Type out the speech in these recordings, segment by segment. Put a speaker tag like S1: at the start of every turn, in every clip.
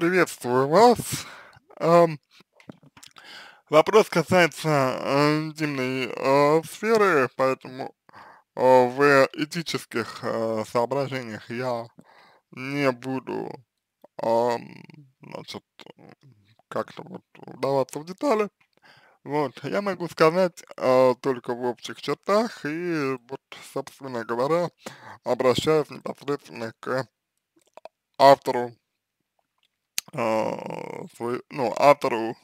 S1: приветствую вас. Эм, вопрос касается э, интимной э, сферы, поэтому э, в этических э, соображениях я не буду, э, значит, как-то вот вдаваться в детали. Вот, я могу сказать э, только в общих чертах и вот, собственно говоря, обращаюсь непосредственно к э, автору а, ну, автору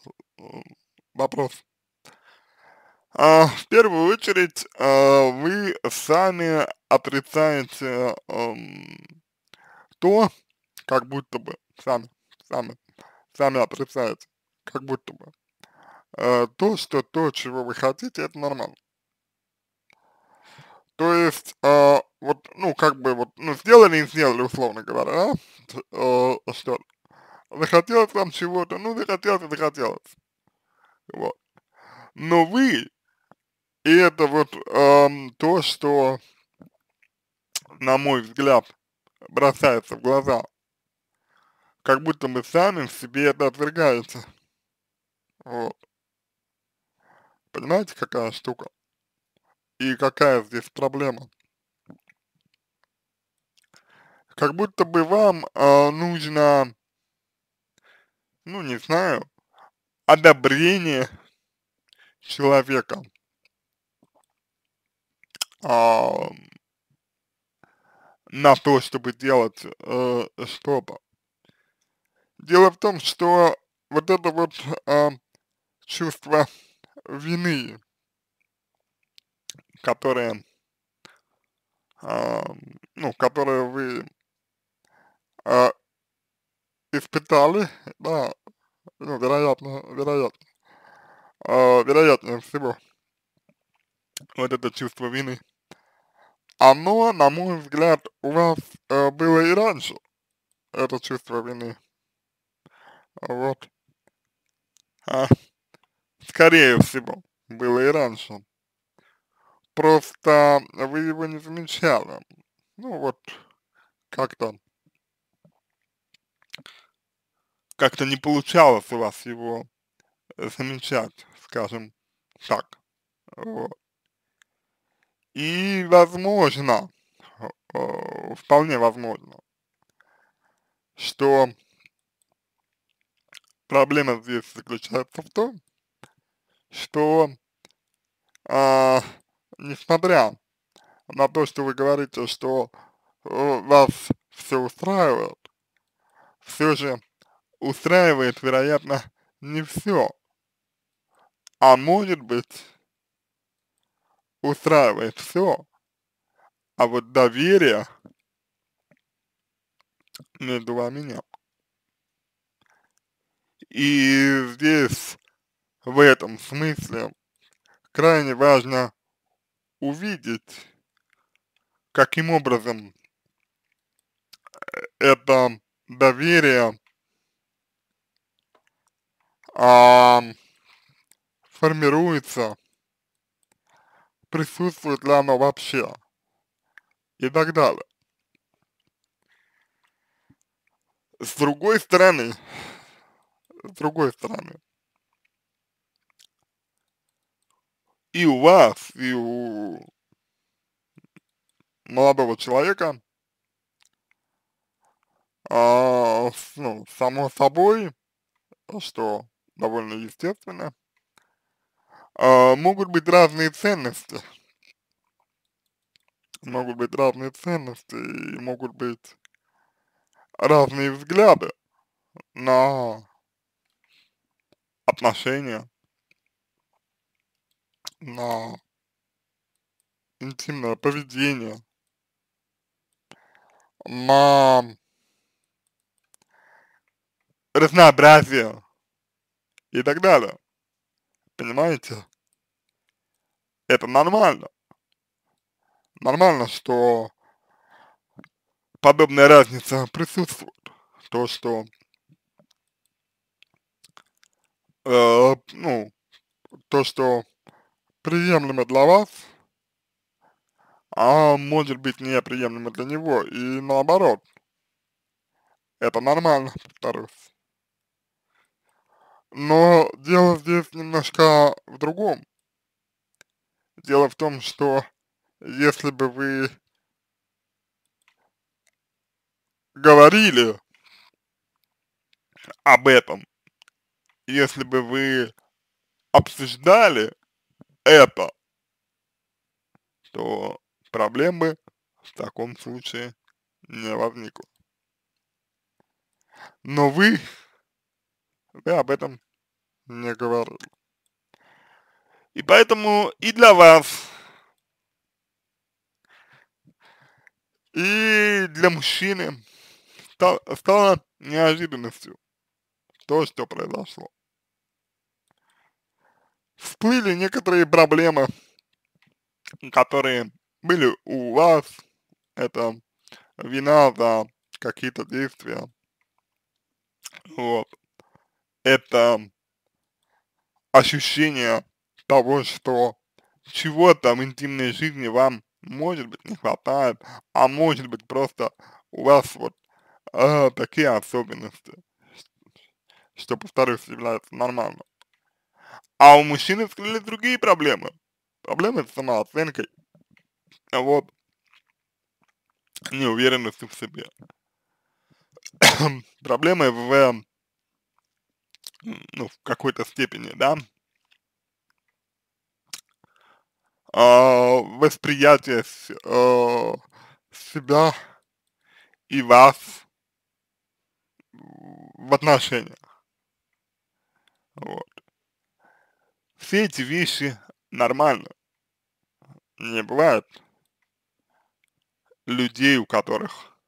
S1: вопрос. А, в первую очередь, а, вы сами отрицаете то, как будто бы, сами, сами, сами отрицаете, как будто бы, то, что то, чего вы хотите, это нормально. То есть, а, вот, ну, как бы, вот, ну, сделали и сделали, условно говоря, да, что захотелось вам чего-то, ну, захотелось и захотелось. Вот. Но вы, и это вот эм, то, что, на мой взгляд, бросается в глаза, как будто мы сами в себе это отвергаете. Вот. Понимаете, какая штука? И какая здесь проблема? Как будто бы вам э, нужно ну не знаю, одобрение человека. А, на то, чтобы делать э, что-то. Дело в том, что вот это вот э, чувство вины, которое, э, ну, которое вы э, испытали, да, ну, вероятно, вероятно, э, вероятнее всего, вот это чувство вины, оно, на мой взгляд, у вас э, было и раньше, это чувство вины, вот, а, скорее всего, было и раньше, просто вы его не замечали, ну, вот, как-то как-то не получалось у вас его э, замечать, скажем так. Вот. И возможно, э, вполне возможно, что проблема здесь заключается в том, что а, несмотря на то, что вы говорите, что э, вас все устраивает, все же устраивает, вероятно, не все, а может быть устраивает все, а вот доверие между вами нет. И здесь в этом смысле крайне важно увидеть, каким образом э, это доверие а, формируется, присутствует ли оно вообще и так далее. С другой стороны, с другой стороны, и у вас, и у молодого человека, а, ну, само собой, что довольно естественно, а, могут быть разные ценности. Могут быть разные ценности и могут быть разные взгляды на отношения, на интимное поведение, на разнообразие и так далее. Понимаете? Это нормально. Нормально, что подобная разница присутствует. То, что э, ну, то, что приемлемо для вас, а может быть неприемлемо для него, и наоборот. Это нормально, повторюсь. Но дело здесь немножко в другом. Дело в том, что если бы вы говорили об этом, если бы вы обсуждали это, то проблемы в таком случае не возникло. Но вы, вы об этом не говорил. И поэтому и для вас, и для мужчины стало неожиданностью то, что произошло. Всплыли некоторые проблемы, которые были у вас. Это вина за какие-то действия. Вот ощущение того, что чего-то в интимной жизни вам, может быть, не хватает, а может быть, просто у вас вот э, такие особенности, что, повторюсь, является нормально. А у мужчины скрылись другие проблемы. Проблемы с самооценкой, вот, неуверенностью в себе. проблемы в ну, в какой-то степени, да, э, восприятие э, себя и вас в отношениях. Вот. Все эти вещи нормально. Не бывает людей, у которых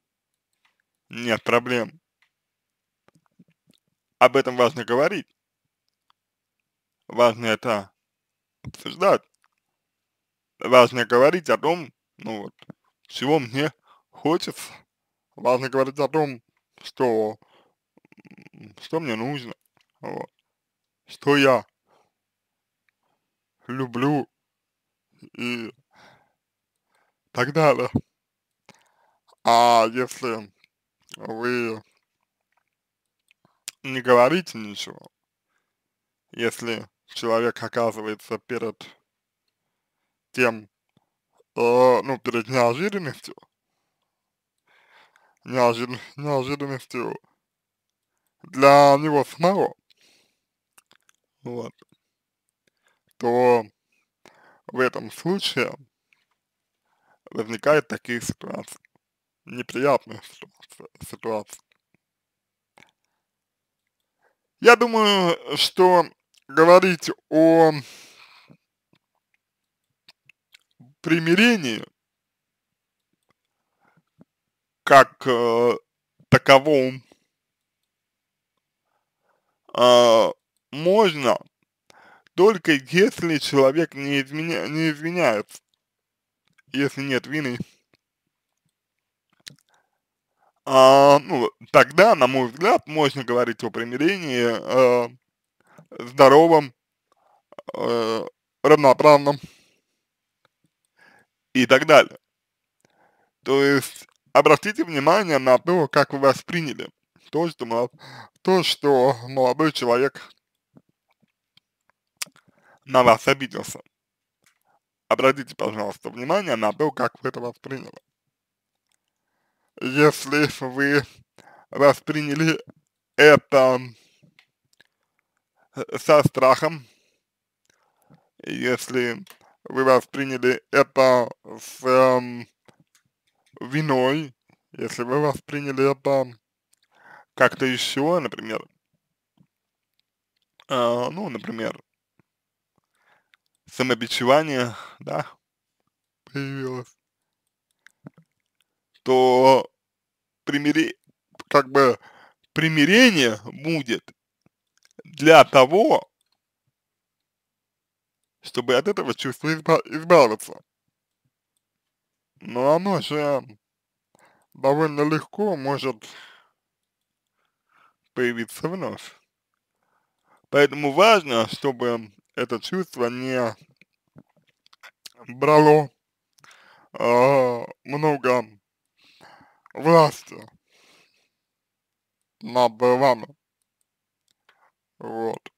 S1: нет проблем. Об этом важно говорить. Важно это обсуждать. Важно говорить о том, ну вот, чего мне хочется. Важно говорить о том, что, что мне нужно, вот, что я люблю и так далее. А если вы не говорите ничего, если человек оказывается перед тем, э, ну, перед неожиданностью, неожидан, неожиданностью для него самого, вот, то в этом случае возникают такие ситуации, неприятные ситуации. Я думаю, что говорить о примирении как э, таковом э, можно только если человек не, изменя, не изменяется, если нет вины а, ну, тогда, на мой взгляд, можно говорить о примирении э, здоровом, э, равноправном и так далее. То есть, обратите внимание на то, как вы восприняли то, что, то, что молодой человек на вас обиделся. Обратите, пожалуйста, внимание на то, как вы это восприняли если вы восприняли это э, со страхом, если вы восприняли это с эм, виной, если вы восприняли это как-то еще, например, э, ну, например, самобичевание, да, появилось то примири, как бы примирение будет для того, чтобы от этого чувства избавиться. Но оно же довольно легко может появиться вновь. Поэтому важно, чтобы это чувство не брало э, много властью над вами. Вот.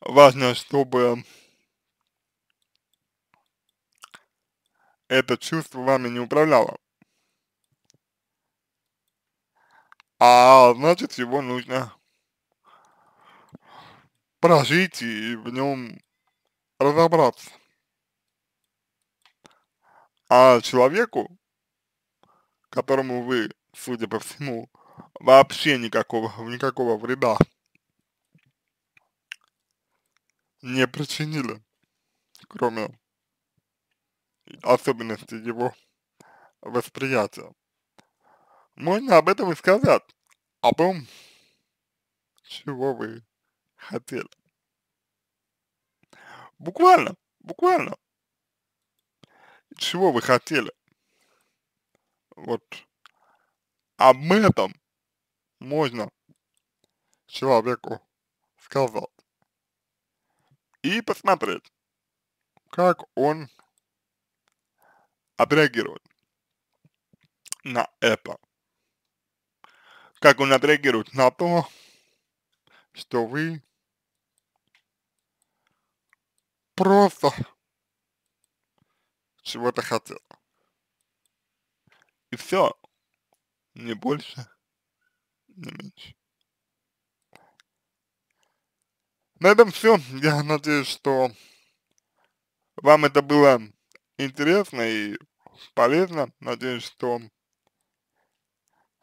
S1: Важно, чтобы это чувство вами не управляло. А значит, его нужно прожить и в нем разобраться. А человеку, которому вы, судя по всему, вообще никакого, никакого вреда не причинили, кроме особенностей его восприятия. Можно об этом и сказать, а о том, чего вы хотели. Буквально, буквально. Чего вы хотели? Вот об этом можно человеку сказать и посмотреть, как он отреагирует на это. Как он отреагирует на то, что вы просто чего то хотел И все. Не больше, не меньше. На этом все. Я надеюсь, что вам это было интересно и полезно. Надеюсь, что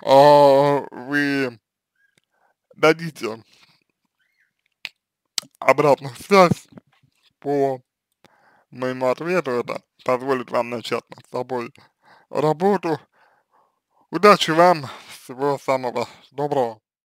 S1: о, а, вы дадите обратную связь по моему ответу. Это позволит вам начать над собой работу. Удачи вам, всего самого доброго.